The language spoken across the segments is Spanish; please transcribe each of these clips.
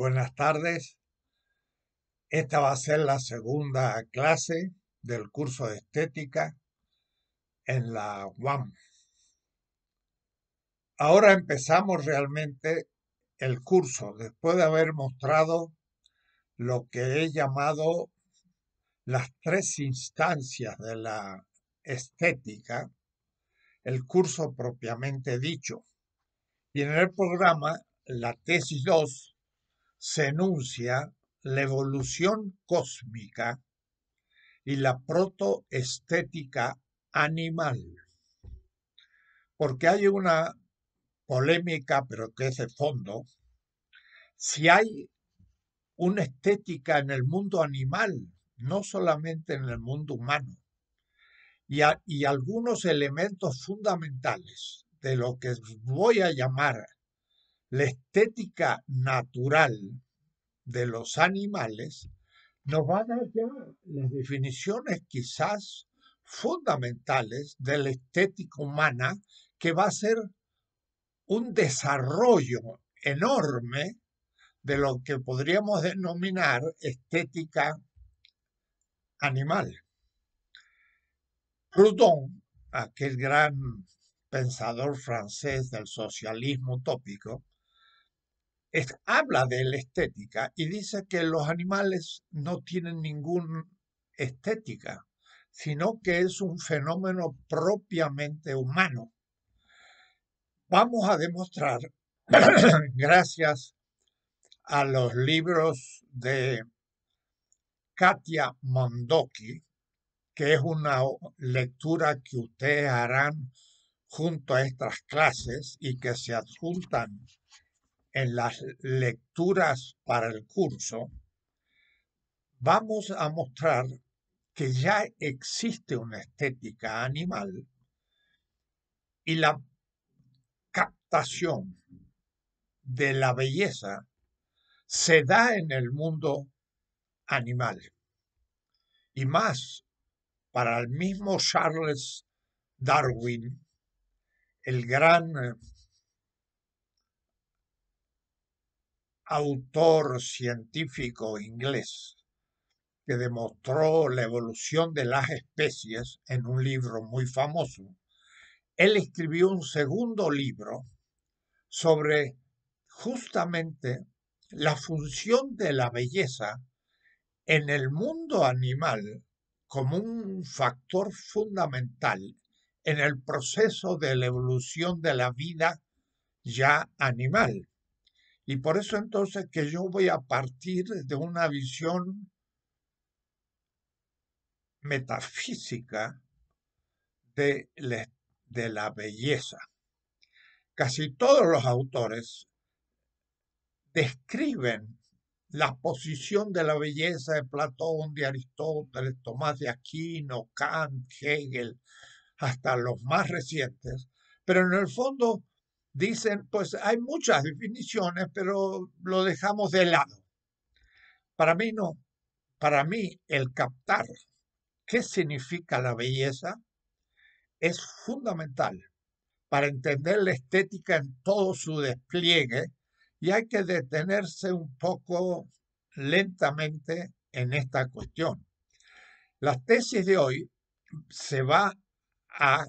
Buenas tardes. Esta va a ser la segunda clase del curso de estética en la UAM. Ahora empezamos realmente el curso, después de haber mostrado lo que he llamado las tres instancias de la estética, el curso propiamente dicho. Y en el programa, la tesis 2, se enuncia la evolución cósmica y la protoestética animal. Porque hay una polémica, pero que es de fondo, si hay una estética en el mundo animal, no solamente en el mundo humano, y, y algunos elementos fundamentales de lo que voy a llamar la estética natural de los animales nos va a dar las definiciones quizás fundamentales de la estética humana que va a ser un desarrollo enorme de lo que podríamos denominar estética animal. Proudhon, aquel gran pensador francés del socialismo utópico, habla de la estética y dice que los animales no tienen ninguna estética, sino que es un fenómeno propiamente humano. Vamos a demostrar, gracias a los libros de Katia Mondoki, que es una lectura que ustedes harán junto a estas clases y que se adjuntan en las lecturas para el curso, vamos a mostrar que ya existe una estética animal y la captación de la belleza se da en el mundo animal. Y más, para el mismo Charles Darwin, el gran eh, autor científico inglés que demostró la evolución de las especies en un libro muy famoso, él escribió un segundo libro sobre justamente la función de la belleza en el mundo animal como un factor fundamental en el proceso de la evolución de la vida ya animal. Y por eso entonces que yo voy a partir de una visión metafísica de, la belleza. Casi todos los autores describen la posición de la belleza de Platón, de Aristóteles, Tomás de Aquino, Kant, Hegel, hasta los más recientes, pero en el fondo dicen, pues hay muchas definiciones, pero lo dejamos de lado. Para mí no. Para mí el captar qué significa la belleza es fundamental para entender la estética en todo su despliegue y hay que detenerse un poco lentamente en esta cuestión. La tesis de hoy se va a,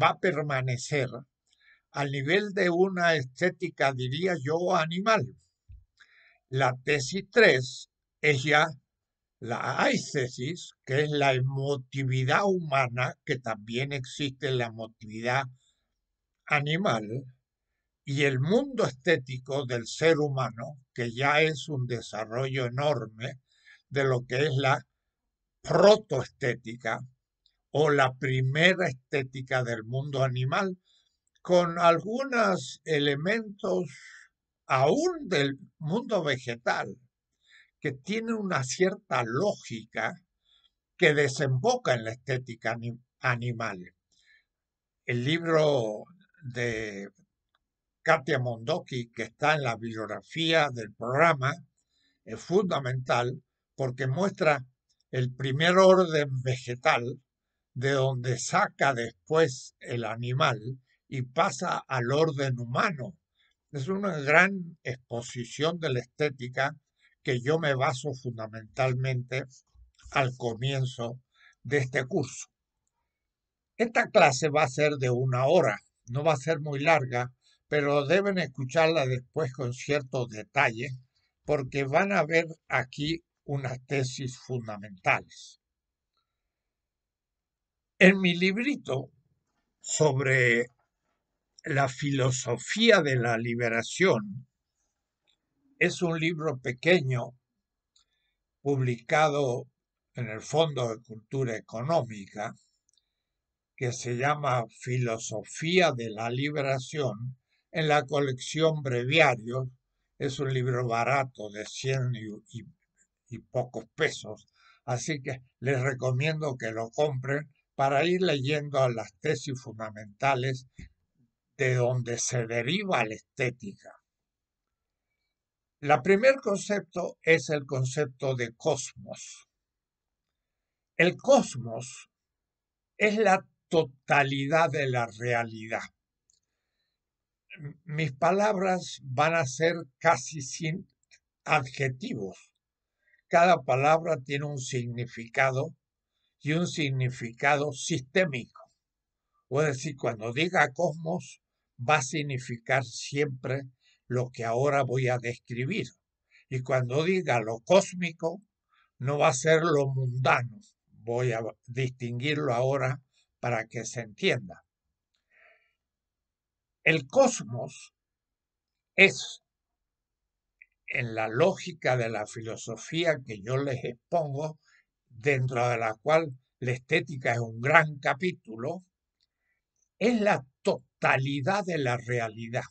va a permanecer al nivel de una estética, diría yo, animal. La tesis 3 es ya la aicesis, que es la emotividad humana, que también existe en la emotividad animal, y el mundo estético del ser humano, que ya es un desarrollo enorme de lo que es la protoestética o la primera estética del mundo animal, con algunos elementos aún del mundo vegetal, que tiene una cierta lógica que desemboca en la estética animal. El libro de Katia Mondoki, que está en la bibliografía del programa, es fundamental porque muestra el primer orden vegetal de donde saca después el animal y pasa al orden humano. Es una gran exposición de la estética que yo me baso fundamentalmente al comienzo de este curso. Esta clase va a ser de una hora, no va a ser muy larga, pero deben escucharla después con cierto detalle porque van a ver aquí unas tesis fundamentales. En mi librito sobre la filosofía de la liberación es un libro pequeño publicado en el Fondo de Cultura Económica que se llama Filosofía de la Liberación en la colección Breviario. Es un libro barato de 100 y, pocos pesos, así que les recomiendo que lo compren para ir leyendo las tesis fundamentales de donde se deriva la estética. El primer concepto es el concepto de cosmos. El cosmos es la totalidad de la realidad. Mis palabras van a ser casi sin adjetivos. Cada palabra tiene un significado y un significado sistémico. Es decir, cuando diga cosmos, va a significar siempre lo que ahora voy a describir. Y cuando diga lo cósmico, no va a ser lo mundano. Voy a distinguirlo ahora para que se entienda. El cosmos es, en la lógica de la filosofía que yo les expongo, dentro de la cual la estética es un gran capítulo, es la de la realidad.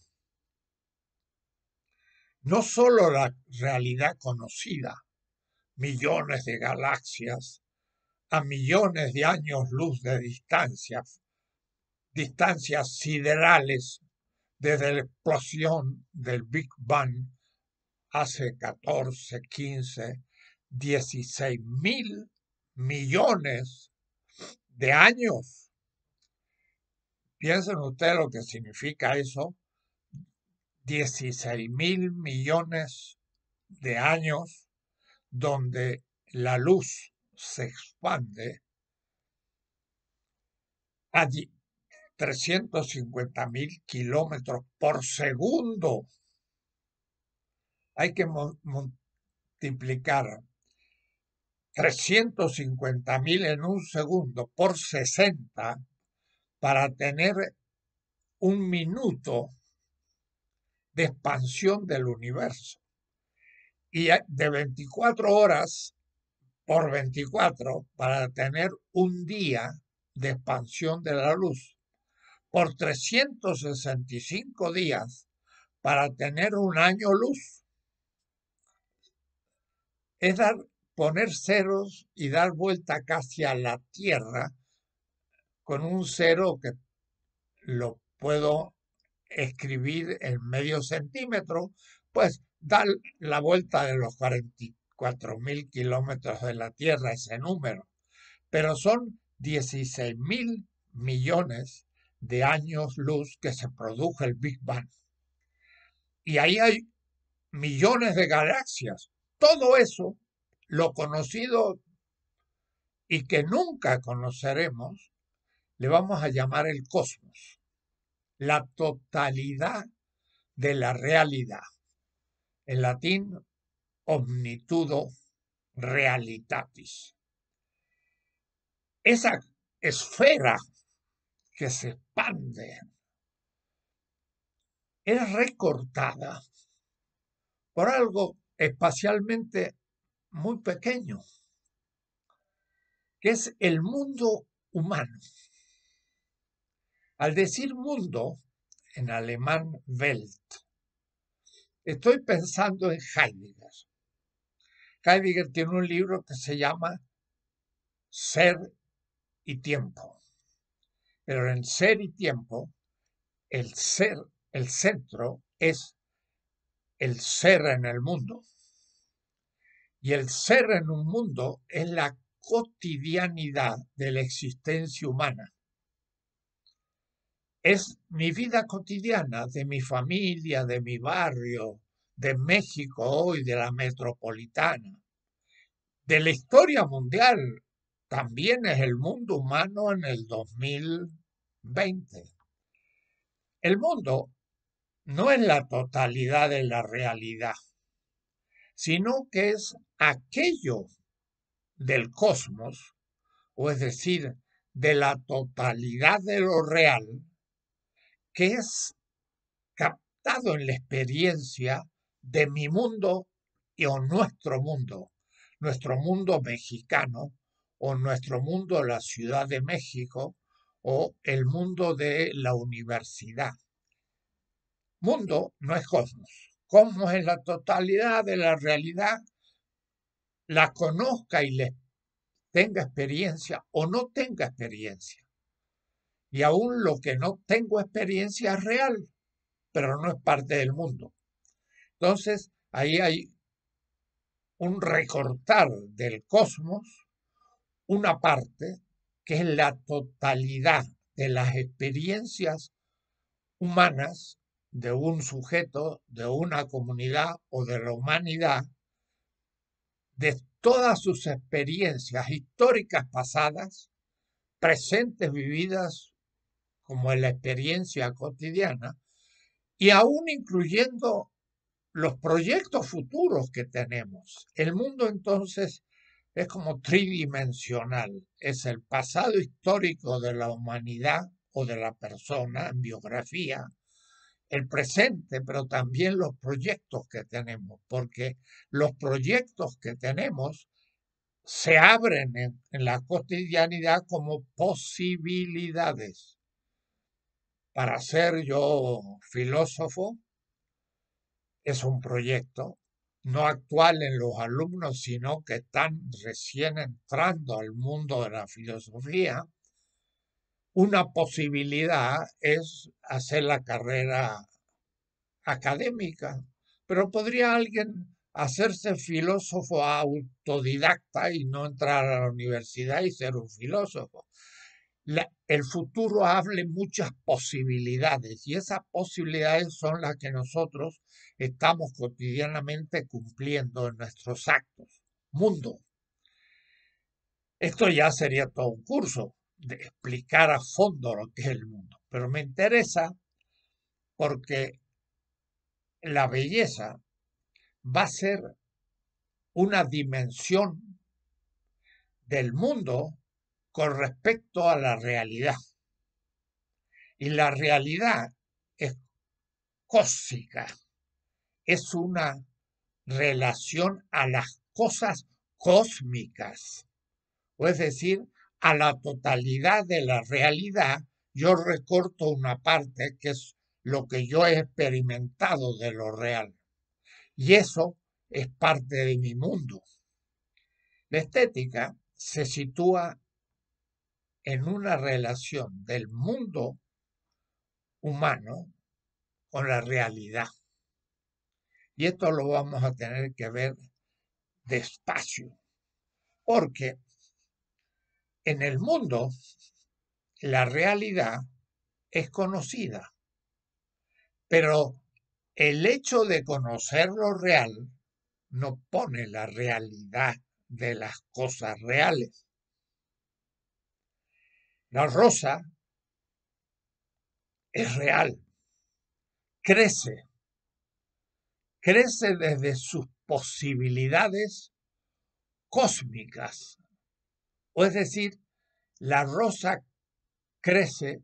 No sólo la realidad conocida, millones de galaxias, a millones de años luz de distancia, distancias siderales desde la explosión del Big Bang hace 14, 15, 16 mil millones de años Piensen ustedes lo que significa eso. 16 mil millones de años donde la luz se expande a 350 mil kilómetros por segundo. Hay que multiplicar 350 mil en un segundo por 60 para tener un minuto de expansión del universo. Y de 24 horas por 24 para tener un día de expansión de la luz. Por 365 días para tener un año luz. Es poner ceros y dar vuelta casi a la Tierra con un cero que lo puedo escribir en medio centímetro, pues da la vuelta de los 44.000 mil kilómetros de la Tierra ese número. Pero son 16.000 mil millones de años luz que se produjo el Big Bang. Y ahí hay millones de galaxias. Todo eso, lo conocido y que nunca conoceremos, le vamos a llamar el cosmos, la totalidad de la realidad. En latín, omnitudo realitatis. Esa esfera que se expande es recortada por algo espacialmente muy pequeño, que es el mundo humano. Al decir mundo, en alemán Welt, estoy pensando en Heidegger. Heidegger tiene un libro que se llama Ser y Tiempo. Pero en Ser y Tiempo, el ser, el centro es el ser en el mundo. Y el ser en un mundo es la cotidianidad de la existencia humana es mi vida cotidiana, de mi familia, de mi barrio, de México hoy, de la metropolitana, de la historia mundial. También es el mundo humano en el 2020. El mundo no es la totalidad de la realidad, sino que es aquello del cosmos, o es decir, de la totalidad de lo real, que es captado en la experiencia de mi mundo y, o nuestro mundo, nuestro mundo mexicano o nuestro mundo de la Ciudad de México o el mundo de la universidad. Mundo no es cosmos. Cosmos es la totalidad de la realidad, la conozca y le tenga experiencia o no tenga experiencia y aún lo que no tengo experiencia real, pero no es parte del mundo. Entonces, ahí hay un recortar del cosmos, una parte que es la totalidad de las experiencias humanas de un sujeto, de una comunidad o de la humanidad, de todas sus experiencias históricas pasadas, presentes vividas como en la experiencia cotidiana, y aún incluyendo los proyectos futuros que tenemos. El mundo entonces es como tridimensional, es el pasado histórico de la humanidad o de la persona en biografía, el presente, pero también los proyectos que tenemos, porque los proyectos que tenemos se abren en la cotidianidad como posibilidades para ser yo filósofo es un proyecto no actual en los alumnos, sino que están recién entrando al mundo de la filosofía, una posibilidad es hacer la carrera académica, pero podría alguien hacerse filósofo autodidacta y no entrar a la universidad y ser un filósofo el futuro hable muchas posibilidades y esas posibilidades son las que nosotros estamos cotidianamente cumpliendo en nuestros actos. Mundo. Esto ya sería todo un curso de explicar a fondo lo que es el mundo, pero me interesa porque la belleza va a ser una dimensión del mundo con respecto a la realidad. Y la realidad es cósmica, es una relación a las cosas cósmicas, o es decir, a la totalidad de la realidad, yo recorto una parte que es lo que yo he experimentado de lo real. Y eso es parte de mi mundo. La estética se sitúa en una relación del mundo humano con la realidad. Y esto lo vamos a tener que ver despacio, porque en el mundo la realidad es conocida, pero el hecho de conocer lo real no pone la realidad de las cosas reales. La rosa es real, crece, crece desde sus posibilidades cósmicas. O es decir, la rosa crece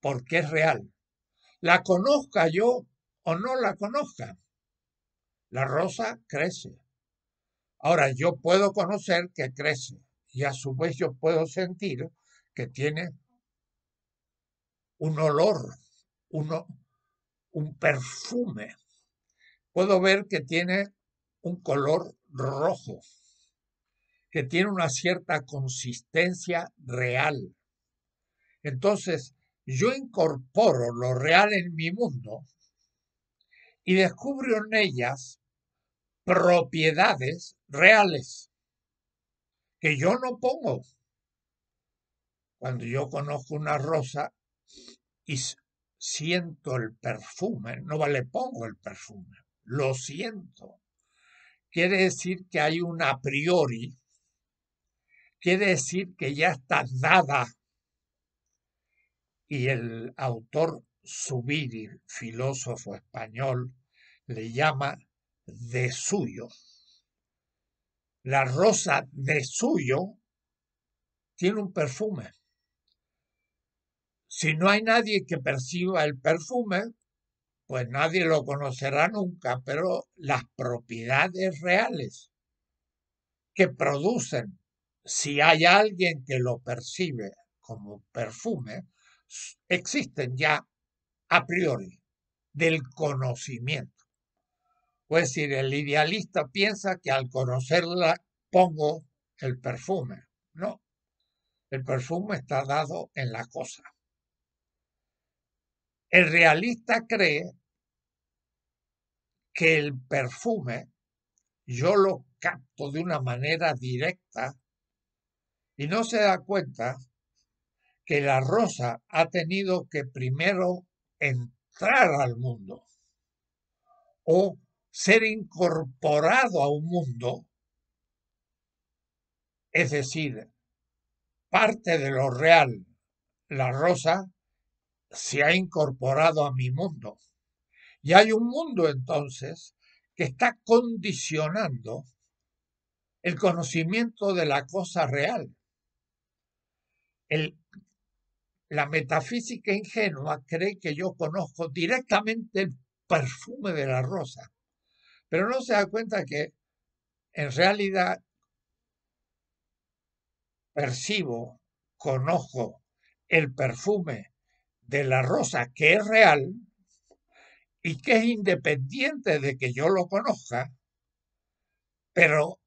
porque es real. La conozca yo o no la conozca, la rosa crece. Ahora, yo puedo conocer que crece y a su vez yo puedo sentir que tiene un olor, uno, un perfume. Puedo ver que tiene un color rojo, que tiene una cierta consistencia real. Entonces, yo incorporo lo real en mi mundo y descubro en ellas propiedades reales que yo no pongo cuando yo conozco una rosa y siento el perfume, no le pongo el perfume, lo siento. Quiere decir que hay un a priori, quiere decir que ya está dada. Y el autor Subiri, filósofo español, le llama de suyo. La rosa de suyo tiene un perfume. Si no hay nadie que perciba el perfume, pues nadie lo conocerá nunca, pero las propiedades reales que producen, si hay alguien que lo percibe como perfume, existen ya a priori del conocimiento. Es decir, el idealista piensa que al conocerla pongo el perfume. No, el perfume está dado en la cosa. El realista cree que el perfume yo lo capto de una manera directa y no se da cuenta que la rosa ha tenido que primero entrar al mundo o ser incorporado a un mundo, es decir, parte de lo real, la rosa, se ha incorporado a mi mundo. Y hay un mundo entonces que está condicionando el conocimiento de la cosa real. la metafísica ingenua cree que yo conozco directamente el perfume de la rosa, pero no se da cuenta que en realidad percibo, conozco el perfume de la Rosa, que es real y que es independiente de que yo lo conozca, pero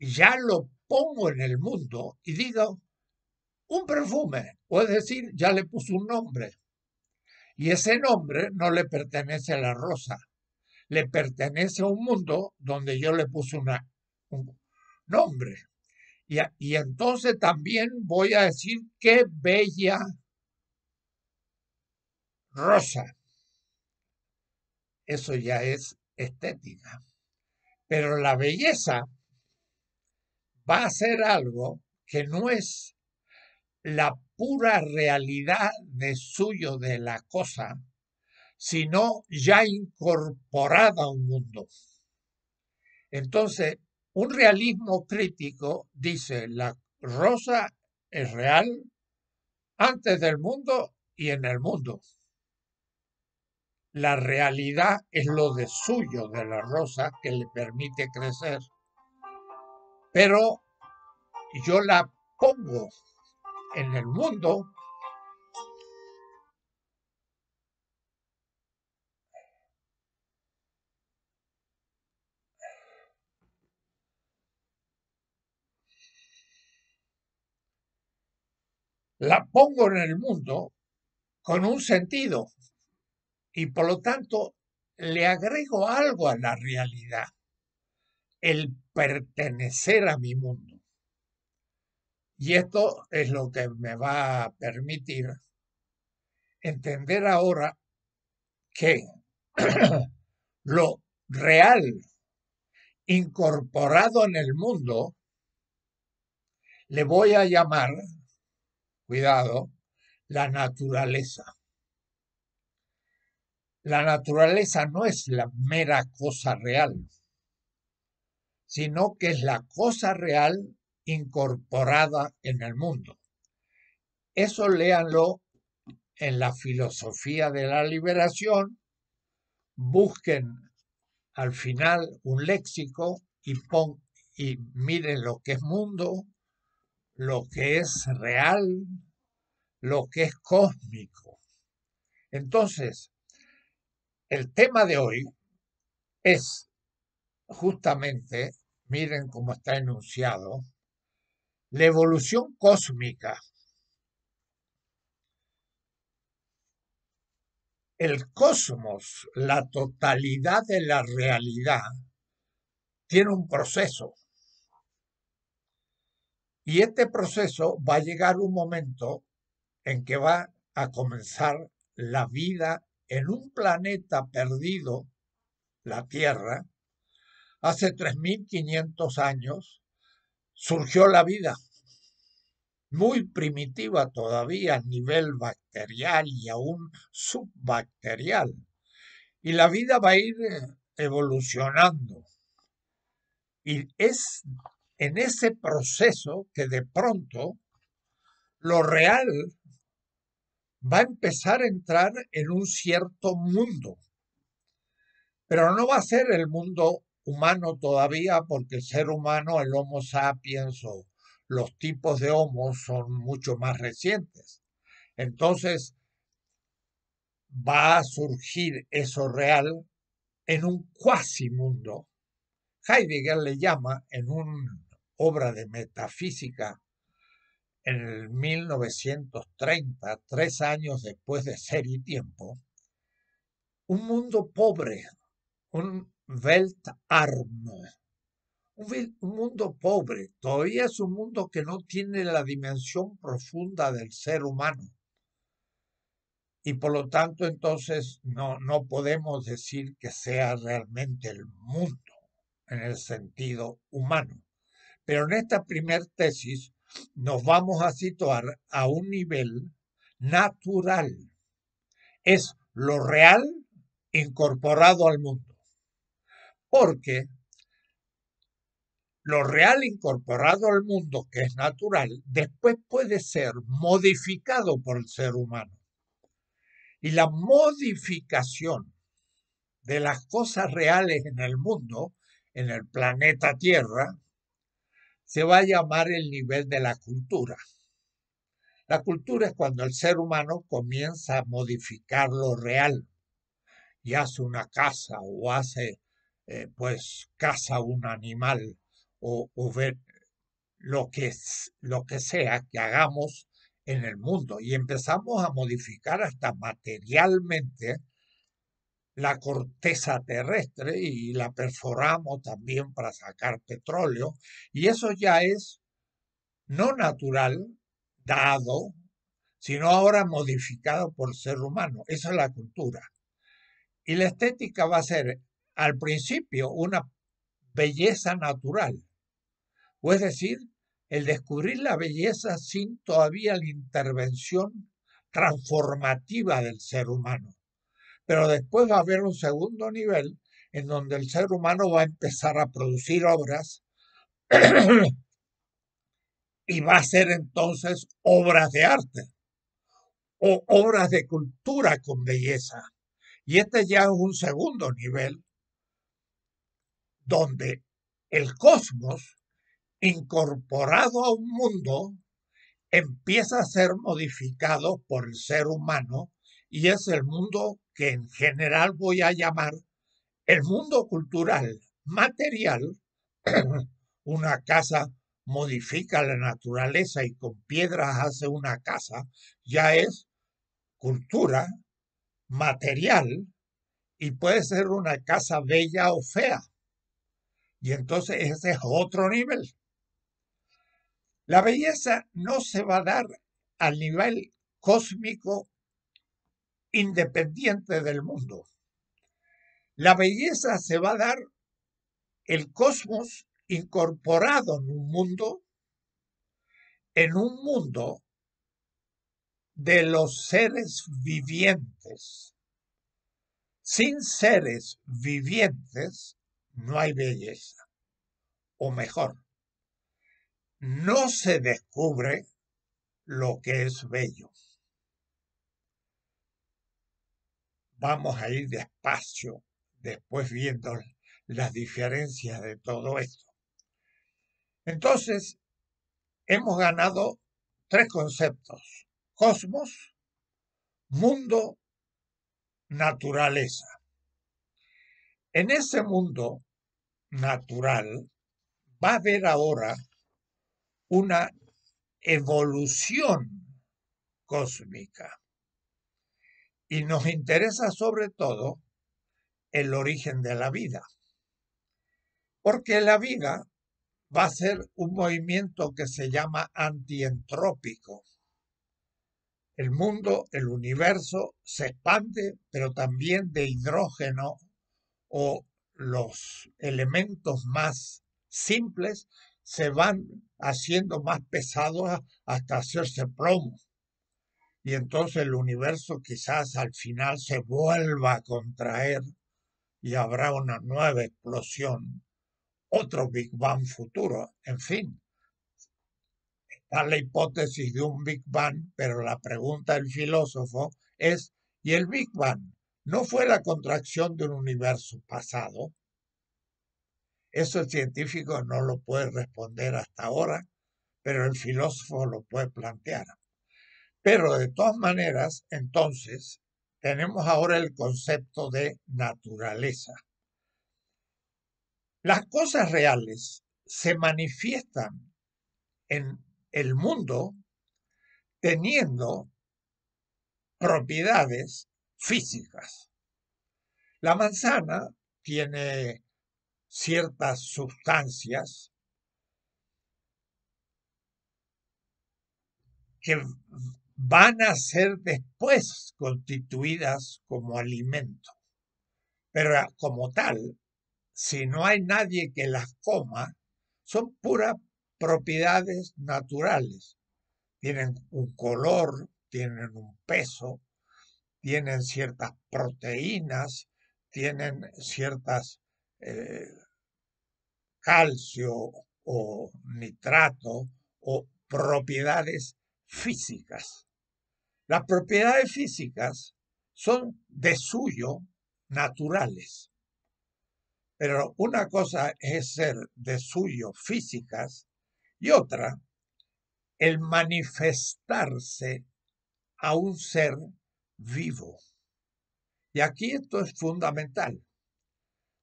ya lo pongo en el mundo y digo, un perfume, o es decir, ya le puse un nombre. Y ese nombre no le pertenece a la rosa, le pertenece a un mundo donde yo le puse un nombre. Y, y entonces también voy a decir qué bella rosa. Eso ya es estética. Pero la belleza va a ser algo que no es la pura realidad de suyo de la cosa, sino ya incorporada a un mundo. Entonces, un realismo crítico dice, la rosa es real antes del mundo y en el mundo. La realidad es lo de suyo de la rosa que le permite crecer. Pero yo la pongo en el mundo la pongo en el mundo con un sentido, y por lo tanto, le agrego algo a la realidad, el pertenecer a mi mundo. Y esto es lo que me va a permitir entender ahora que lo real incorporado en el mundo, le voy a llamar, cuidado, la naturaleza. La naturaleza no es la mera cosa real, sino que es la cosa real incorporada en el mundo. Eso léanlo en la filosofía de la liberación, busquen al final un léxico y, y miren lo que es mundo, lo que es real, lo que es cósmico. Entonces, el tema de hoy es justamente, miren cómo está enunciado, la evolución cósmica. El cosmos, la totalidad de la realidad, tiene un proceso. Y este proceso va a llegar un momento en que va a comenzar la vida en un planeta perdido, la Tierra, hace 3.500 años, surgió la vida, muy primitiva todavía a nivel bacterial y aún subbacterial. Y la vida va a ir eh, evolucionando. Y es en ese proceso que de pronto lo real va a empezar a entrar en un cierto mundo. Pero no va a ser el mundo humano todavía, porque el ser humano, el Homo sapiens o los tipos de Homo son mucho más recientes. Entonces, va a surgir eso real en un cuasi mundo. Heidegger le llama en una obra de metafísica en el 1930, tres años después de Ser y Tiempo, un mundo pobre, un Weltarm, un, mundo pobre, todavía es un mundo que no tiene la dimensión profunda del ser humano. Y por lo tanto, entonces, no, no podemos decir que sea realmente el mundo en el sentido humano. Pero en esta primer tesis, nos vamos a situar a un nivel natural. Es lo real incorporado al mundo. Porque lo real incorporado al mundo, que es natural, después puede ser modificado por el ser humano. Y la modificación de las cosas reales en el mundo, en el planeta Tierra, se va a llamar el nivel de la cultura. La cultura es cuando el ser humano comienza a modificar lo real y hace una casa o hace, eh, pues, caza un animal o, o ver lo que, es, lo que sea que hagamos en el mundo y empezamos a modificar hasta materialmente la corteza terrestre y la perforamos también para sacar petróleo. Y eso ya es no natural, dado, sino ahora modificado por ser humano. Esa es la cultura. Y la estética va a ser al principio una belleza natural, o es decir, el descubrir la belleza sin todavía la intervención transformativa del ser humano pero después va a haber un segundo nivel en donde el ser humano va a empezar a producir obras y va a ser entonces obras de arte o obras de cultura con belleza. Y este ya es un segundo nivel donde el cosmos, incorporado a un mundo, empieza a ser modificado por el ser humano y es el mundo que en general voy a llamar el mundo cultural material, una casa modifica la naturaleza y con piedras hace una casa, ya es cultura material y puede ser una casa bella o fea. Y entonces ese es otro nivel. La belleza no se va a dar al nivel cósmico independiente del mundo. La belleza se va a dar el cosmos incorporado en un mundo, en un mundo de los seres vivientes. Sin seres vivientes no hay belleza. O mejor, no se descubre lo que es bello. Vamos a ir despacio, después viendo las diferencias de todo esto. Entonces, hemos ganado tres conceptos. Cosmos, mundo, naturaleza. En ese mundo natural va a haber ahora una evolución cósmica. Y nos interesa sobre todo el origen de la vida. Porque la vida va a ser un movimiento que se llama antientrópico. El mundo, el universo, se expande, pero también de hidrógeno o los elementos más simples se van haciendo más pesados hasta hacerse plomo y entonces el universo quizás al final se vuelva a contraer y habrá una nueva explosión, otro Big Bang futuro, en fin. Está la hipótesis de un Big Bang, pero la pregunta del filósofo es, ¿y el Big Bang no fue la contracción de un universo pasado? Eso el científico no lo puede responder hasta ahora, pero el filósofo lo puede plantear. Pero de todas maneras, entonces, tenemos ahora el concepto de naturaleza. Las cosas reales se manifiestan en el mundo teniendo propiedades físicas. La manzana tiene ciertas sustancias que van a ser después constituidas como alimento. Pero como tal, si no hay nadie que las coma, son puras propiedades naturales. Tienen un color, tienen un peso, tienen ciertas proteínas, tienen ciertas eh, calcio o nitrato o propiedades físicas. Las propiedades físicas son de suyo naturales. Pero una cosa es ser de suyo físicas y otra el manifestarse a un ser vivo. Y aquí esto es fundamental,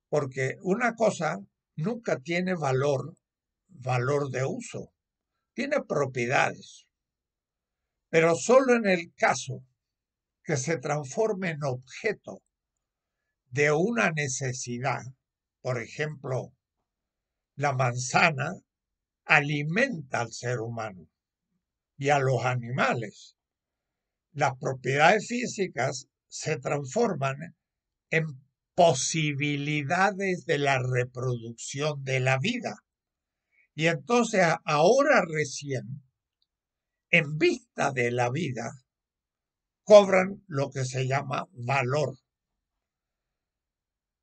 porque una cosa nunca tiene valor, valor de uso, tiene propiedades pero solo en el caso que se transforme en objeto de una necesidad, por ejemplo, la manzana alimenta al ser humano y a los animales. Las propiedades físicas se transforman en posibilidades de la reproducción de la vida. Y entonces ahora recién en vista de la vida, cobran lo que se llama valor.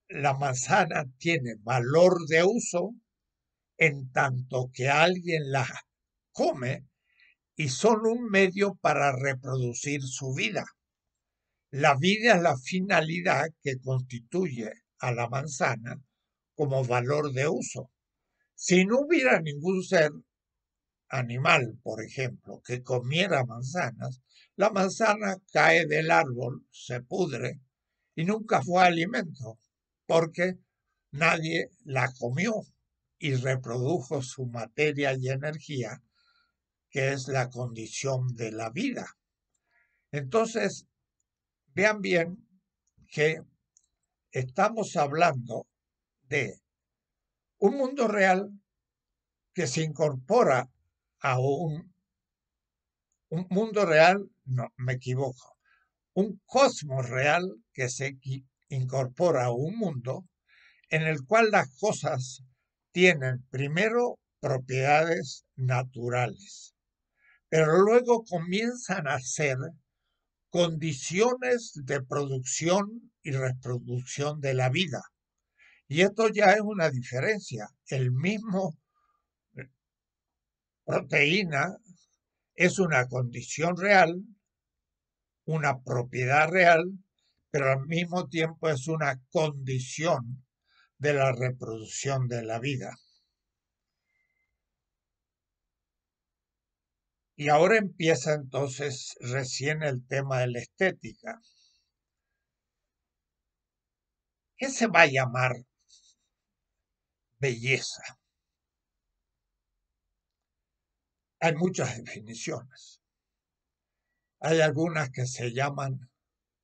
La manzana tiene valor de uso en tanto que alguien la come y son un medio para reproducir su vida. La vida es la finalidad que constituye a la manzana como valor de uso. Si no hubiera ningún ser animal, por ejemplo, que comiera manzanas, la manzana cae del árbol, se pudre y nunca fue alimento, porque nadie la comió y reprodujo su materia y energía, que es la condición de la vida. Entonces, vean bien que estamos hablando de un mundo real que se incorpora a un, mundo real, no, me equivoco, un cosmos real que se incorpora a un mundo en el cual las cosas tienen primero propiedades naturales, pero luego comienzan a ser condiciones de producción y reproducción de la vida. Y esto ya es una diferencia. El mismo proteína es una condición real, una propiedad real, pero al mismo tiempo es una condición de la reproducción de la vida. Y ahora empieza entonces recién el tema de la estética. ¿Qué se va a llamar belleza? Hay muchas definiciones. Hay algunas que se llaman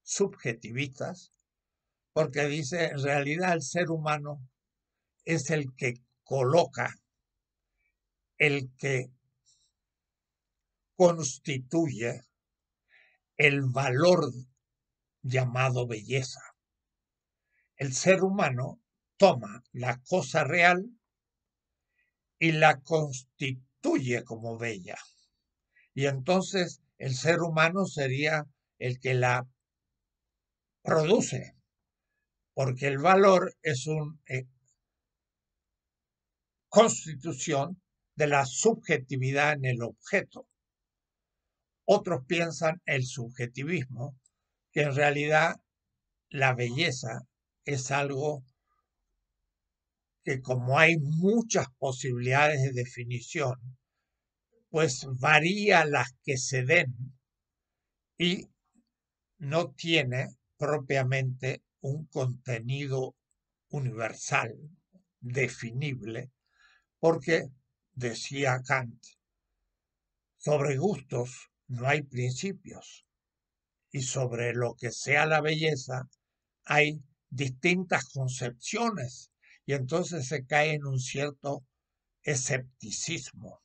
subjetivistas, porque dice, en realidad el ser humano es el que coloca, el que constituye el valor llamado belleza. El ser humano toma la cosa real y la constituye como bella. Y entonces el ser humano sería el que la produce, porque el valor es una eh, constitución de la subjetividad en el objeto. Otros piensan el subjetivismo, que en realidad la belleza es algo que como hay muchas posibilidades de definición, pues varía las que se den y no tiene propiamente un contenido universal, definible, porque, decía Kant, sobre gustos no hay principios y sobre lo que sea la belleza hay distintas concepciones y entonces se cae en un cierto escepticismo.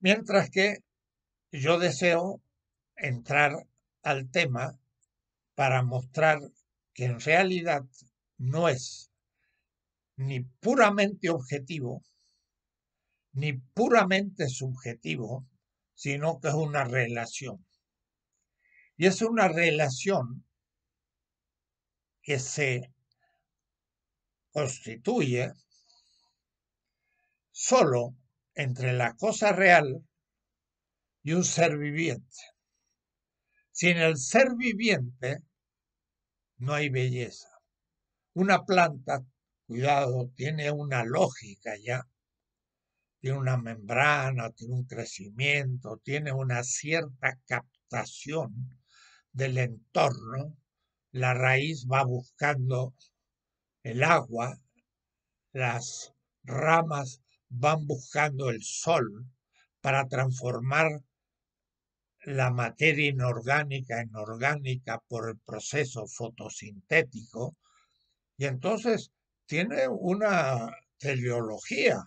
Mientras que yo deseo entrar al tema para mostrar que en realidad no es ni puramente objetivo, ni puramente subjetivo, sino que es una relación. Y es una relación que se constituye solo entre la cosa real y un ser viviente. Sin el ser viviente no hay belleza. Una planta, cuidado, tiene una lógica ya. Tiene una membrana, tiene un crecimiento, tiene una cierta captación del entorno. La raíz va buscando el agua, las ramas van buscando el sol para transformar la materia inorgánica en orgánica por el proceso fotosintético, y entonces tiene una teleología,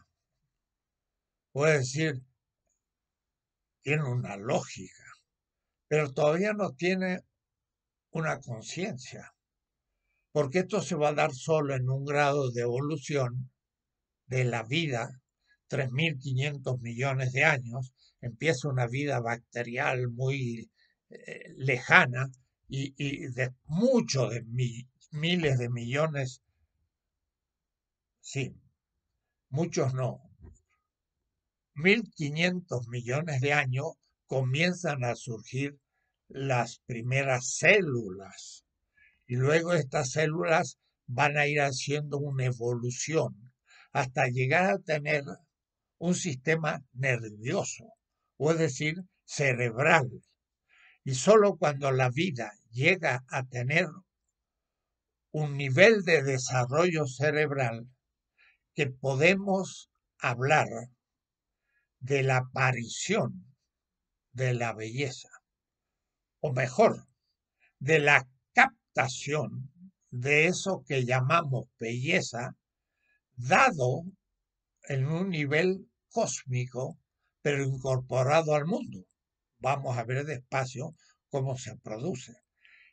puede decir, tiene una lógica, pero todavía no tiene una conciencia porque esto se va a dar solo en un grado de evolución de la vida, 3.500 millones de años, empieza una vida bacterial muy eh, lejana y, de muchos de miles de millones, sí, muchos no, 1.500 millones de años comienzan a surgir las primeras células y luego estas células van a ir haciendo una evolución hasta llegar a tener un sistema nervioso, o es decir, cerebral. Y solo cuando la vida llega a tener un nivel de desarrollo cerebral que podemos hablar de la aparición de la belleza, o mejor, de la de eso que llamamos belleza, dado en un nivel cósmico, pero incorporado al mundo. Vamos a ver despacio cómo se produce.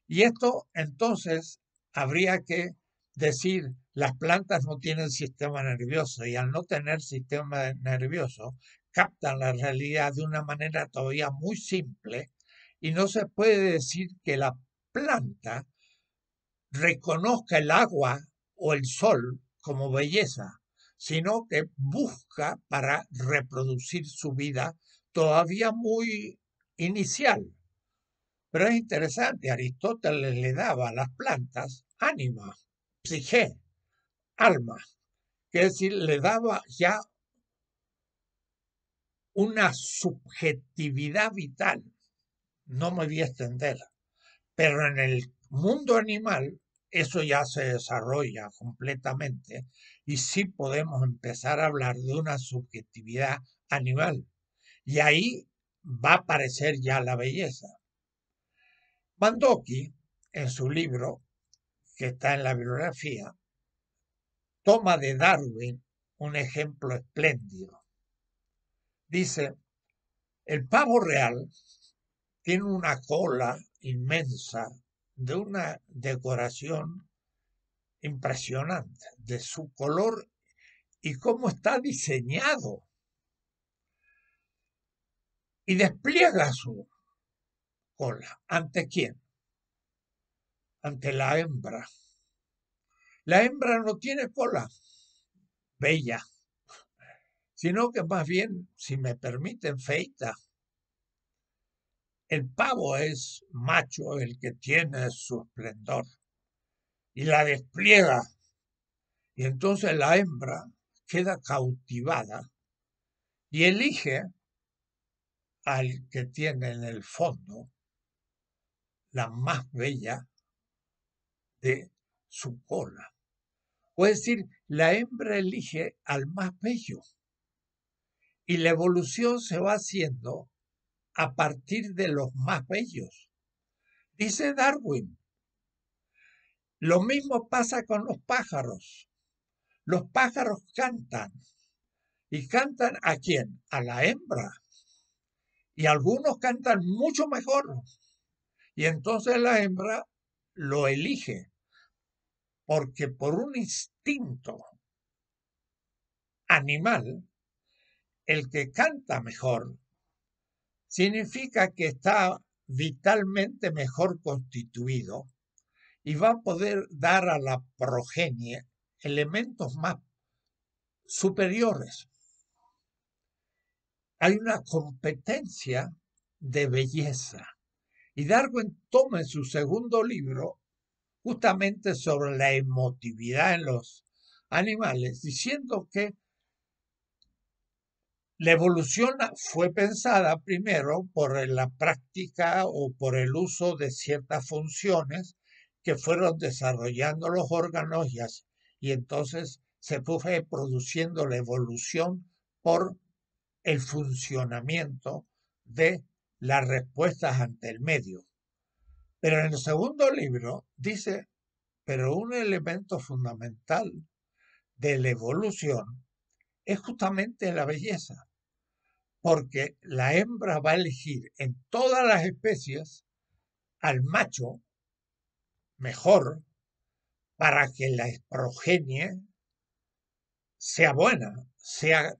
Y esto entonces habría que decir, las plantas no tienen sistema nervioso y al no tener sistema nervioso, captan la realidad de una manera todavía muy simple y no se puede decir que la planta reconozca el agua o el sol como belleza, sino que busca para reproducir su vida todavía muy inicial. Pero es interesante, Aristóteles le daba a las plantas ánima, psique, alma, que es decir, le daba ya una subjetividad vital. No me voy a extender, pero en el mundo animal eso ya se desarrolla completamente y sí podemos empezar a hablar de una subjetividad animal. Y ahí va a aparecer ya la belleza. Mandoki, en su libro, que está en la bibliografía, toma de Darwin un ejemplo espléndido. Dice, el pavo real tiene una cola inmensa de una decoración impresionante, de su color y cómo está diseñado. Y despliega su cola. ¿Ante quién? Ante la hembra. La hembra no tiene cola bella, sino que más bien, si me permiten, feita. El pavo es macho el que tiene su esplendor y la despliega. Y entonces la hembra queda cautivada y elige al que tiene en el fondo la más bella de su cola. O es decir, la hembra elige al más bello. Y la evolución se va haciendo a partir de los más bellos. Dice Darwin, lo mismo pasa con los pájaros. Los pájaros cantan. ¿Y cantan a quién? A la hembra. Y algunos cantan mucho mejor. Y entonces la hembra lo elige, porque por un instinto animal, el que canta mejor significa que está vitalmente mejor constituido y va a poder dar a la progenie elementos más superiores. Hay una competencia de belleza. Y Darwin toma en su segundo libro justamente sobre la emotividad en los animales, diciendo que la evolución fue pensada primero por la práctica o por el uso de ciertas funciones que fueron desarrollando los órganos y, entonces se fue produciendo la evolución por el funcionamiento de las respuestas ante el medio. Pero en el segundo libro dice, pero un elemento fundamental de la evolución es justamente la belleza, porque la hembra va a elegir en todas las especies al macho mejor para que la esprogenie sea buena, sea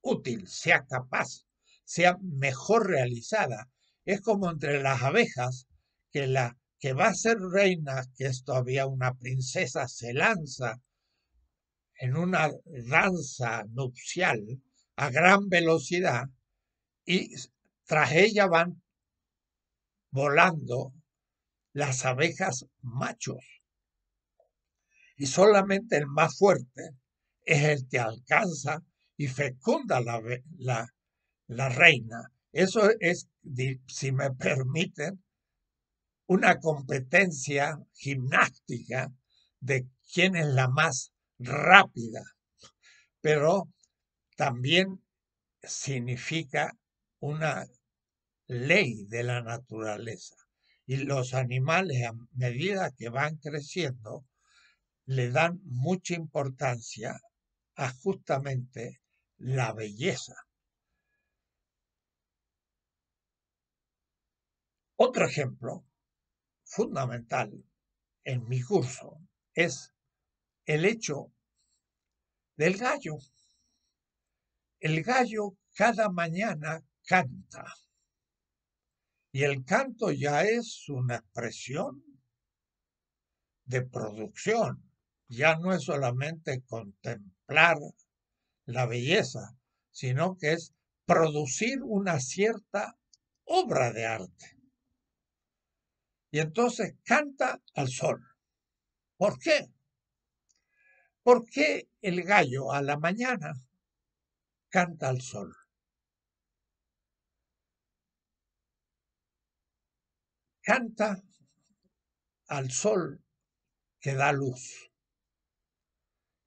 útil, sea capaz, sea mejor realizada. Es como entre las abejas, que la que va a ser reina, que es todavía una princesa, se lanza en una danza nupcial a gran velocidad y tras ella van volando las abejas machos. Y solamente el más fuerte es el que alcanza y fecunda la, la, reina. Eso es, si me permiten, una competencia gimnástica de quién es la más rápida, pero también significa una ley de la naturaleza. Y los animales, a medida que van creciendo, le dan mucha importancia a justamente la belleza. Otro ejemplo fundamental en mi curso es el hecho del gallo. El gallo cada mañana canta. Y el canto ya es una expresión de producción. Ya no es solamente contemplar la belleza, sino que es producir una cierta obra de arte. Y entonces canta al sol. ¿Por qué? ¿Por qué el gallo a la mañana canta al sol? Canta al sol que da luz.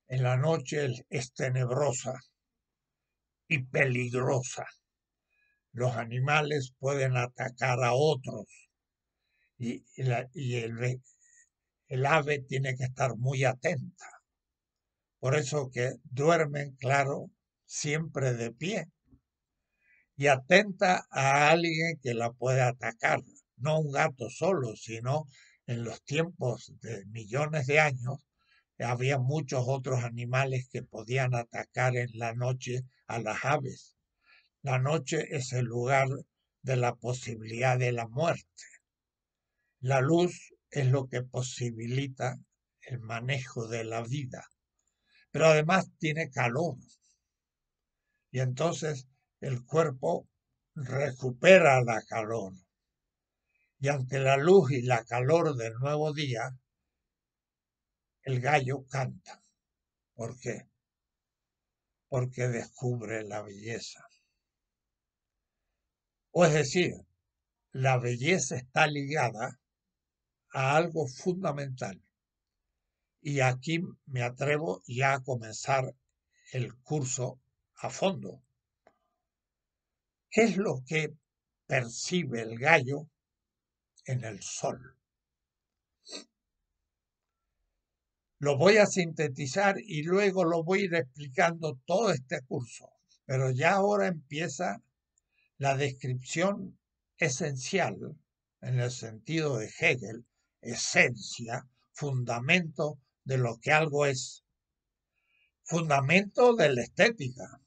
En la noche es tenebrosa y peligrosa. Los animales pueden atacar a otros y, el ave tiene que estar muy atenta por eso que duermen, claro, siempre de pie. Y atenta a alguien que la pueda atacar. No un gato solo, sino en los tiempos de millones de años, había muchos otros animales que podían atacar en la noche a las aves. La noche es el lugar de la posibilidad de la muerte. La luz es lo que posibilita el manejo de la vida pero además tiene calor. Y entonces el cuerpo recupera la calor. Y ante la luz y la calor del nuevo día, el gallo canta. ¿Por qué? Porque descubre la belleza. O es decir, la belleza está ligada a algo fundamental, y aquí me atrevo ya a comenzar el curso a fondo. ¿Qué es lo que percibe el gallo en el sol? Lo voy a sintetizar y luego lo voy a ir explicando todo este curso. Pero ya ahora empieza la descripción esencial, en el sentido de Hegel, esencia, fundamento de lo que algo es, fundamento de la estética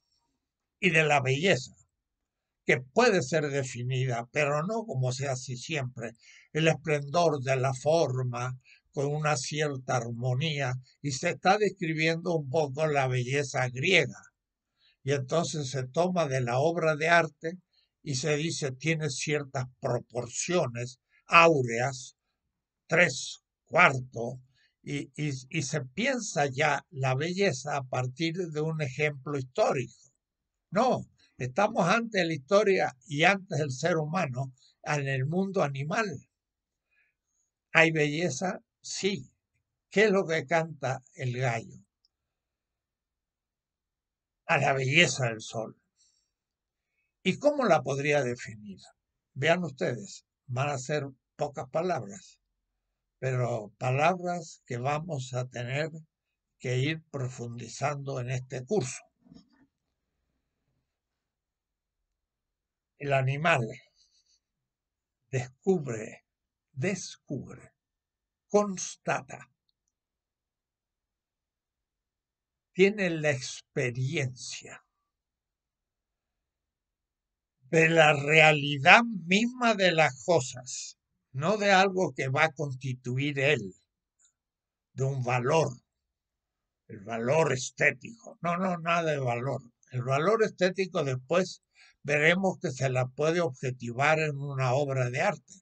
y de la belleza, que puede ser definida, pero no como se hace siempre, el esplendor de la forma con una cierta armonía y se está describiendo un poco la belleza griega. Y entonces se toma de la obra de arte y se dice tiene ciertas proporciones áureas, tres cuartos, y, se piensa ya la belleza a partir de un ejemplo histórico. No, estamos ante la historia y antes del ser humano en el mundo animal. ¿Hay belleza? Sí. ¿Qué es lo que canta el gallo? A la belleza del sol. ¿Y cómo la podría definir? Vean ustedes, van a ser pocas palabras pero palabras que vamos a tener que ir profundizando en este curso. El animal descubre, descubre, constata, tiene la experiencia de la realidad misma de las cosas no de algo que va a constituir él, de un valor, el valor estético. No, no, nada de valor. El valor estético después veremos que se la puede objetivar en una obra de arte,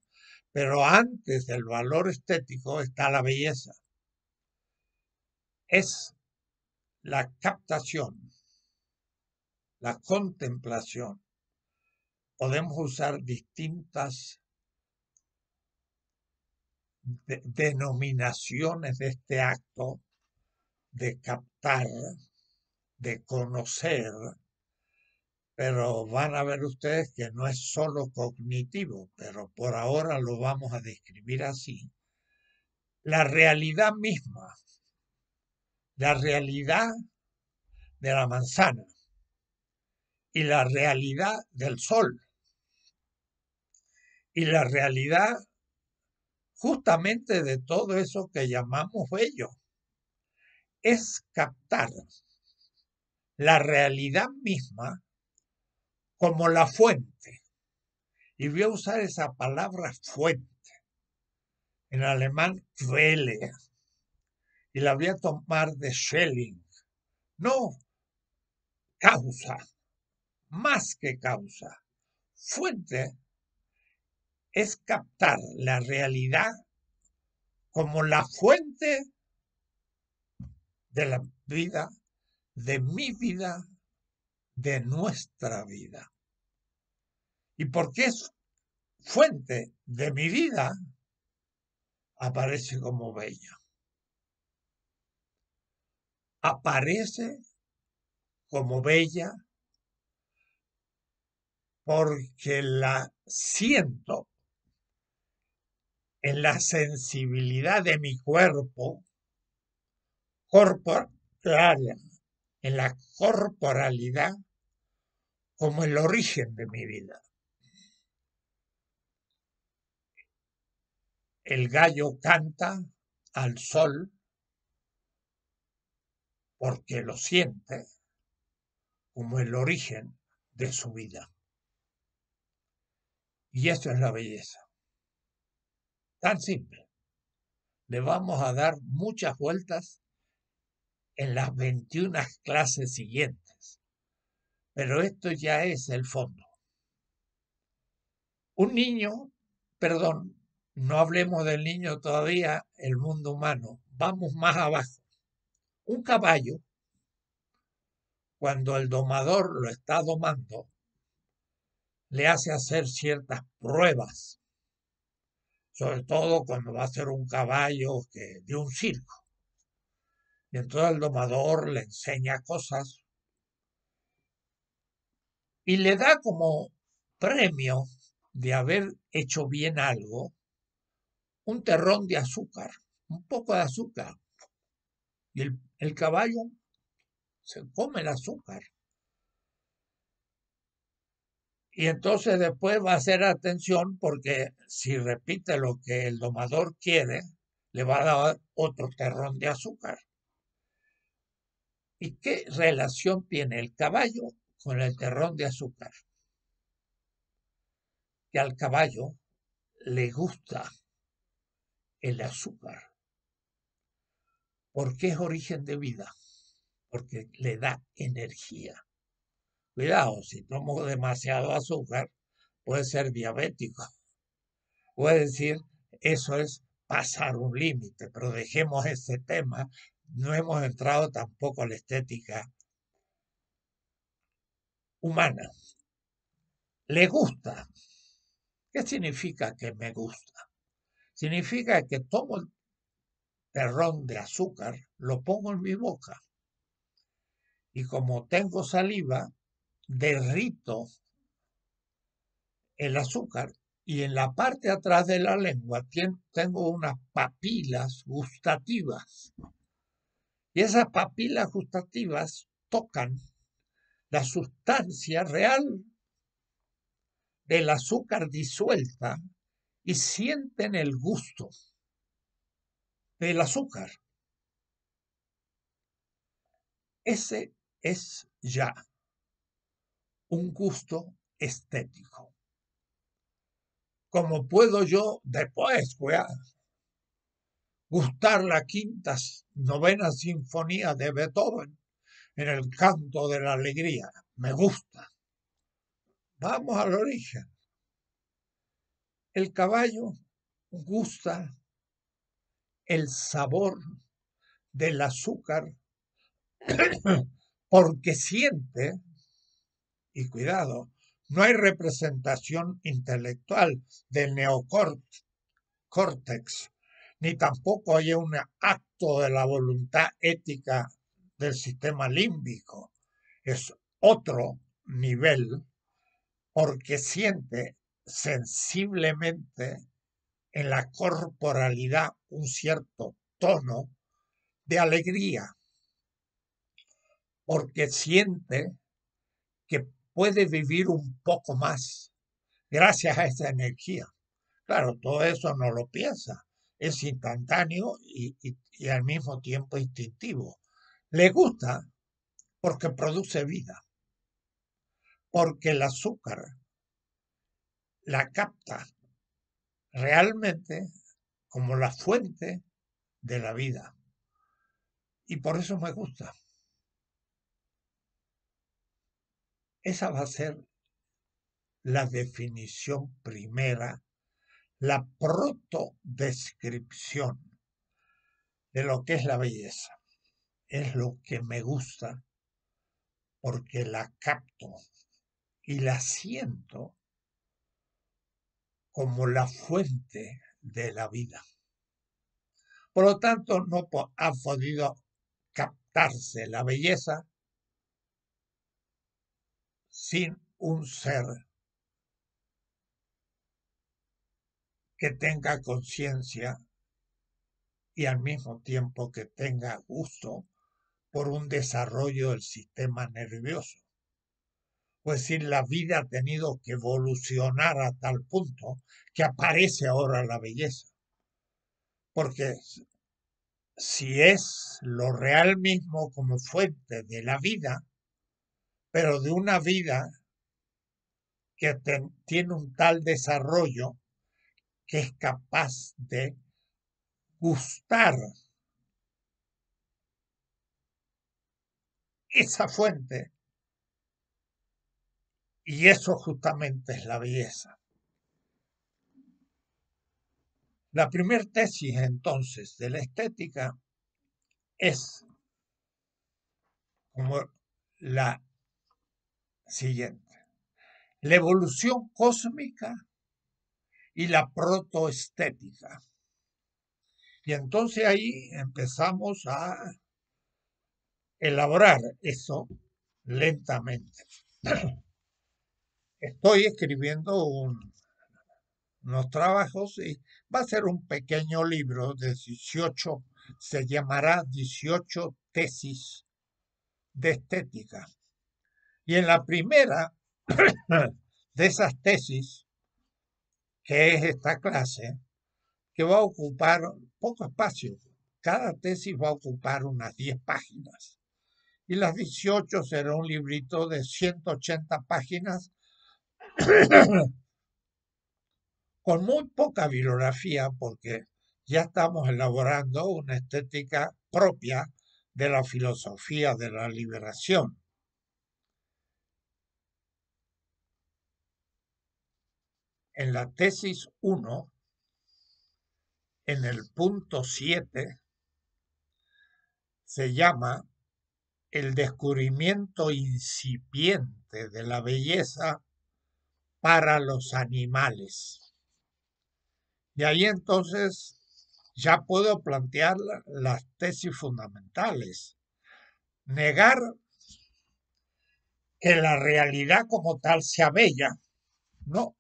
pero antes del valor estético está la belleza. Es la captación, la contemplación. Podemos usar distintas denominaciones de este acto de captar, de conocer, pero van a ver ustedes que no es solo cognitivo, pero por ahora lo vamos a describir así. La realidad misma, la realidad de la manzana y la realidad del sol y la realidad justamente de todo eso que llamamos bello, es captar la realidad misma como la fuente. Y voy a usar esa palabra fuente, en alemán Quelle, y la voy a tomar de Schelling. No, causa, más que causa, fuente es captar la realidad como la fuente de la vida, de mi vida, de nuestra vida. Y porque es fuente de mi vida, aparece como bella. Aparece como bella porque la siento en la sensibilidad de mi cuerpo corporal, en la corporalidad, como el origen de mi vida. El gallo canta al sol porque lo siente como el origen de su vida. Y esto es la belleza. Tan simple. Le vamos a dar muchas vueltas en las 21 clases siguientes. Pero esto ya es el fondo. Un niño, perdón, no hablemos del niño todavía, el mundo humano, vamos más abajo. Un caballo, cuando el domador lo está domando, le hace hacer ciertas pruebas sobre todo cuando va a ser un caballo de un circo. Y entonces el domador le enseña cosas y le da como premio de haber hecho bien algo un terrón de azúcar, un poco de azúcar. Y el caballo se come el azúcar. Y entonces después va a hacer atención porque si repite lo que el domador quiere, le va a dar otro terrón de azúcar. ¿Y qué relación tiene el caballo con el terrón de azúcar? Que al caballo le gusta el azúcar porque es origen de vida, porque le da energía. Cuidado, si tomo demasiado azúcar, puede ser diabético. Puede decir, eso es pasar un límite, pero dejemos ese tema. No hemos entrado tampoco a la estética humana. Le gusta. ¿Qué significa que me gusta? Significa que tomo el terrón de azúcar, lo pongo en mi boca. Y como tengo saliva, derrito el azúcar y en la parte atrás de la lengua tengo unas papilas gustativas. Y esas papilas gustativas tocan la sustancia real del azúcar disuelta y sienten el gusto del azúcar. Ese es ya un gusto estético. ¿Cómo puedo yo después, weá, gustar la quinta, novena sinfonía de Beethoven en el canto de la alegría? Me gusta. Vamos al origen. El caballo gusta el sabor del azúcar porque siente y cuidado, no hay representación intelectual del neocórtex, ni tampoco hay un acto de la voluntad ética del sistema límbico. Es otro nivel porque siente sensiblemente en la corporalidad un cierto tono de alegría, porque siente que puede vivir un poco más gracias a esa energía. Claro, todo eso no lo piensa, es instantáneo y, y al mismo tiempo instintivo. Le gusta porque produce vida, porque el azúcar la capta realmente como la fuente de la vida. Y por eso me gusta. Esa va a ser la definición primera, la protodescripción de lo que es la belleza. Es lo que me gusta porque la capto y la siento como la fuente de la vida. Por lo tanto, no ha podido captarse la belleza sin un ser que tenga conciencia y al mismo tiempo que tenga gusto por un desarrollo del sistema nervioso. Pues si la vida ha tenido que evolucionar a tal punto que aparece ahora la belleza. Porque si es lo real mismo como fuente de la vida, pero de una vida que tiene un tal desarrollo que es capaz de gustar esa fuente. Y eso justamente es la belleza. La primera tesis entonces de la estética es como la siguiente. La evolución cósmica y la protoestética. Y entonces ahí empezamos a elaborar eso lentamente. Estoy escribiendo unos trabajos y va a ser un pequeño libro de 18, se llamará 18 tesis de estética. Y en la primera de esas tesis, que es esta clase, que va a ocupar poco espacio. Cada tesis va a ocupar unas 10 páginas. Y las 18 será un librito de 180 páginas con muy poca bibliografía porque ya estamos elaborando una estética propia de la filosofía de la liberación. en la tesis 1, en el punto 7, se llama El descubrimiento incipiente de la belleza para los animales. De ahí entonces ya puedo plantear las tesis fundamentales. Negar que la realidad como tal sea bella, no,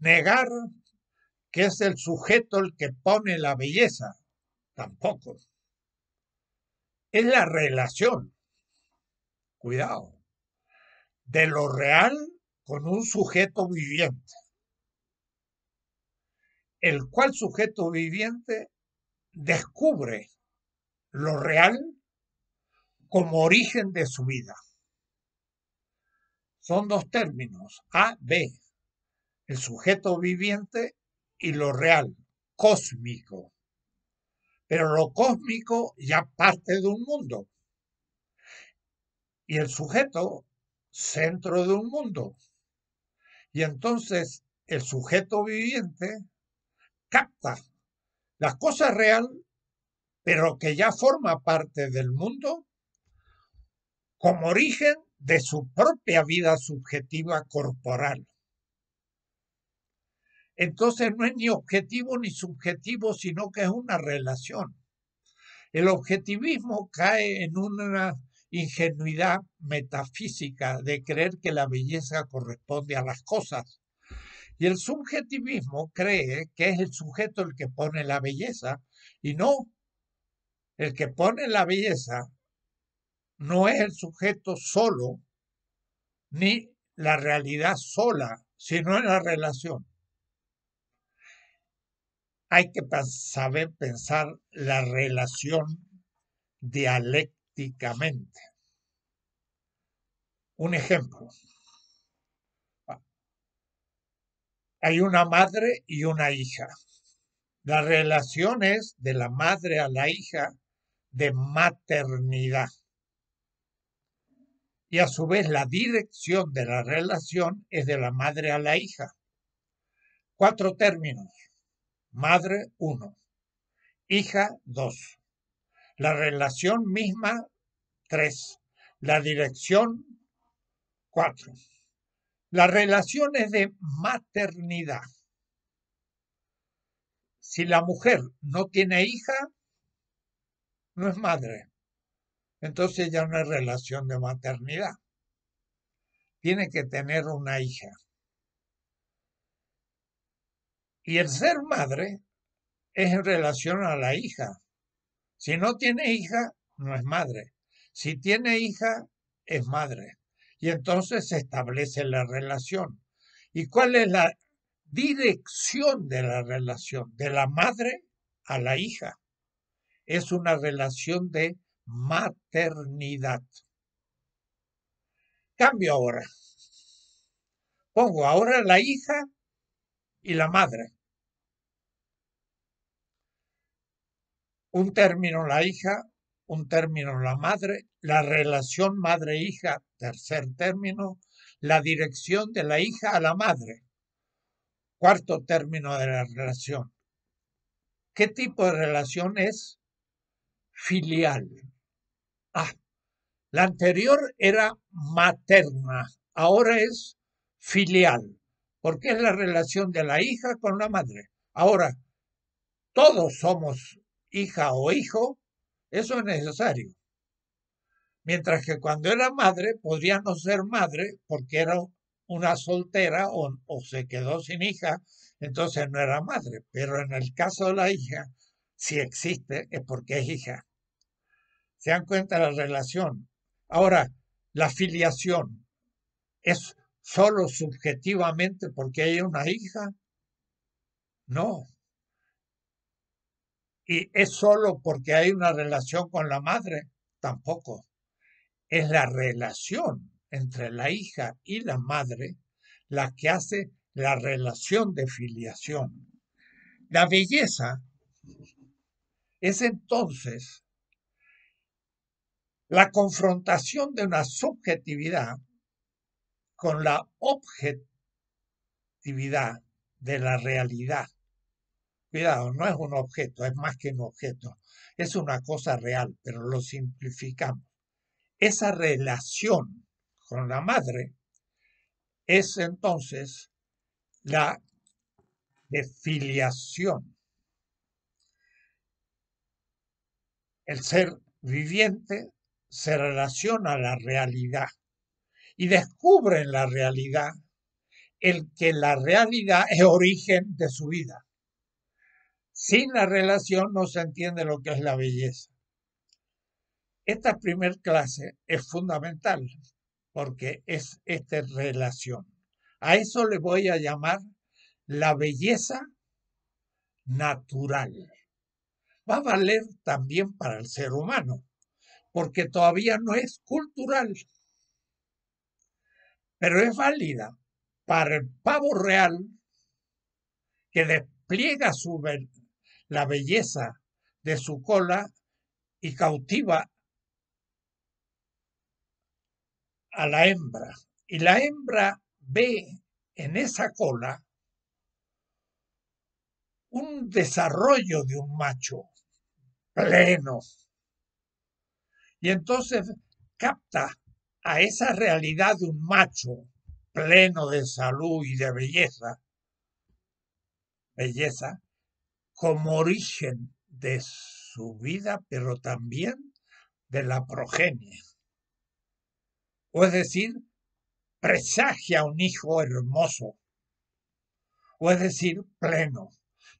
Negar que es el sujeto el que pone la belleza, tampoco. Es la relación, cuidado, de lo real con un sujeto viviente, el cual sujeto viviente descubre lo real como origen de su vida. Son dos términos, A, B, el sujeto viviente y lo real, cósmico. Pero lo cósmico ya parte de un mundo. Y el sujeto, centro de un mundo. Y entonces el sujeto viviente capta las cosas real, pero que ya forma parte del mundo, como origen de su propia vida subjetiva corporal. Entonces no es ni objetivo ni subjetivo, sino que es una relación. El objetivismo cae en una ingenuidad metafísica de creer que la belleza corresponde a las cosas. Y el subjetivismo cree que es el sujeto el que pone la belleza y no. El que pone la belleza no es el sujeto solo ni la realidad sola, sino en la relación hay que saber pensar la relación dialécticamente. Un ejemplo. Hay una madre y una hija. La relación es de la madre a la hija de maternidad. Y a su vez la dirección de la relación es de la madre a la hija. Cuatro términos madre 1, hija 2, la relación misma 3, la dirección 4. Las relaciones de maternidad. Si la mujer no tiene hija, no es madre. Entonces ya no es relación de maternidad. Tiene que tener una hija. Y el ser madre es en relación a la hija. Si no tiene hija, no es madre. Si tiene hija, es madre. Y entonces se establece la relación. ¿Y cuál es la dirección de la relación? De la madre a la hija. Es una relación de maternidad. Cambio ahora. Pongo ahora la hija y la madre. Un término la hija, un término la madre, la relación madre-hija, tercer término, la dirección de la hija a la madre, cuarto término de la relación. ¿Qué tipo de relación es? Filial. Ah, la anterior era materna, ahora es filial porque es la relación de la hija con la madre. Ahora, todos somos hija o hijo, eso es necesario. Mientras que cuando era madre, podría no ser madre porque era una soltera o, se quedó sin hija, entonces no era madre. Pero en el caso de la hija, si existe, es porque es hija. Se dan cuenta de la relación. Ahora, la filiación es solo subjetivamente porque hay una hija. No. Y es solo porque hay una relación con la madre. Tampoco. Es la relación entre la hija y la madre la que hace la relación de filiación. La belleza es entonces la confrontación de una subjetividad con la objetividad de la realidad. Cuidado, no es un objeto, es más que un objeto, es una cosa real, pero lo simplificamos. Esa relación con la madre es entonces la de filiación. El ser viviente se relaciona a la realidad y descubren la realidad, el que la realidad es origen de su vida. Sin la relación no se entiende lo que es la belleza. Esta primer clase es fundamental porque es esta relación. A eso le voy a llamar la belleza natural. Va a valer también para el ser humano, porque todavía no es cultural pero es válida para el pavo real que despliega su la belleza de su cola y cautiva a la hembra. Y la hembra ve en esa cola un desarrollo de un macho pleno. Y entonces capta a esa realidad de un macho pleno de salud y de belleza, belleza, como origen de su vida, pero también de la progenie. O es decir, presagia un hijo hermoso, o es decir, pleno.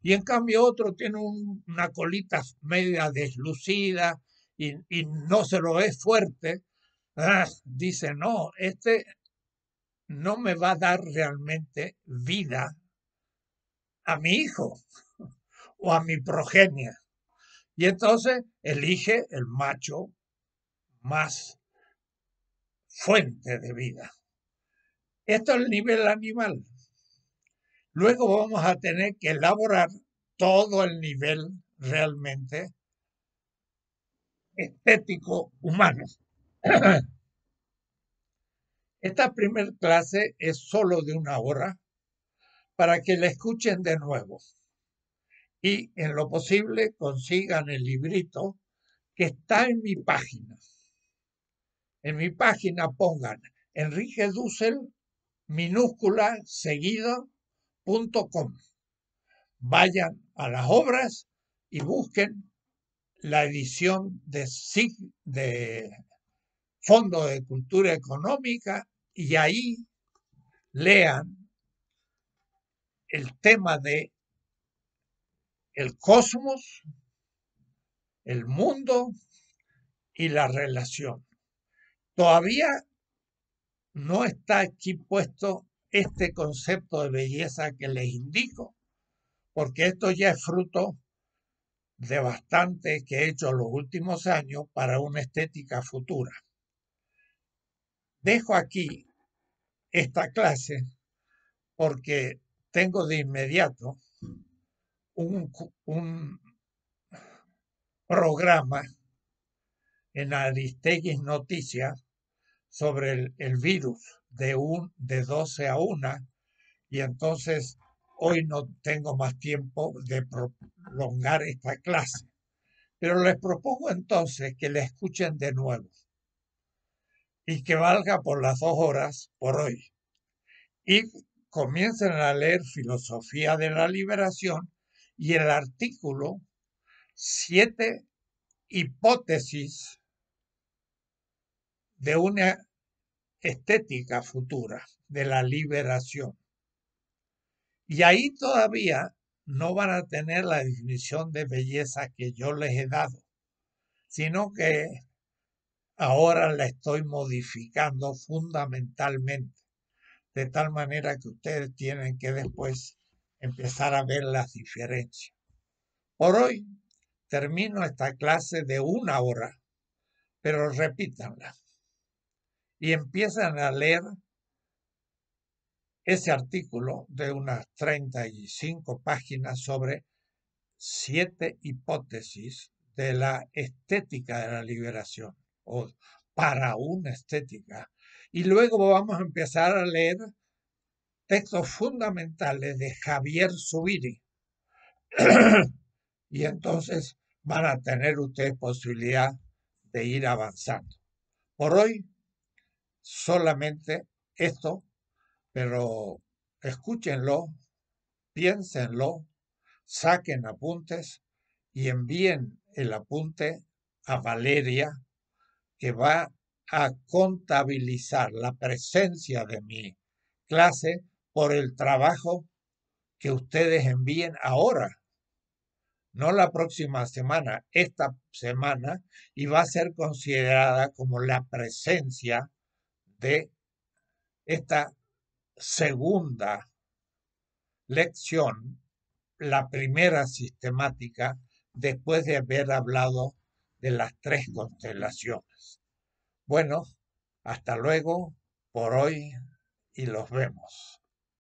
Y en cambio otro tiene una colita media deslucida y, y no se lo es fuerte, Ah, dice, no, este no me va a dar realmente vida a mi hijo o a mi progenia. Y entonces elige el macho más fuente de vida. Esto es el nivel animal. Luego vamos a tener que elaborar todo el nivel realmente estético humano. Esta primer clase es solo de una hora para que la escuchen de nuevo y en lo posible consigan el librito que está en mi página. En mi página pongan Enrique Dussel minúscula seguido punto com. Vayan a las obras y busquen la edición de, de Fondo de Cultura Económica y ahí lean el tema de el cosmos, el mundo y la relación. Todavía no está aquí puesto este concepto de belleza que les indico, porque esto ya es fruto de bastante que he hecho los últimos años para una estética futura. Dejo aquí esta clase porque tengo de inmediato un, programa en Aristegui Noticias sobre el, virus de, un, de 12 a 1 y entonces hoy no tengo más tiempo de prolongar esta clase. Pero les propongo entonces que la escuchen de nuevo y que valga por las dos horas por hoy. Y comiencen a leer Filosofía de la Liberación y el artículo siete hipótesis de una estética futura, de la liberación. Y ahí todavía no van a tener la definición de belleza que yo les he dado, sino que ahora la estoy modificando fundamentalmente, de tal manera que ustedes tienen que después empezar a ver las diferencias. Por hoy termino esta clase de una hora, pero repítanla y empiezan a leer ese artículo de unas 35 páginas sobre siete hipótesis de la estética de la liberación para una estética. Y luego vamos a empezar a leer textos fundamentales de Javier Zubiri. y entonces van a tener ustedes posibilidad de ir avanzando. Por hoy, solamente esto, pero escúchenlo, piénsenlo, saquen apuntes y envíen el apunte a Valeria que va a contabilizar la presencia de mi clase por el trabajo que ustedes envíen ahora, no la próxima semana, esta semana, y va a ser considerada como la presencia de esta segunda lección, la primera sistemática, después de haber hablado de las tres constelaciones. Bueno, hasta luego por hoy y los vemos.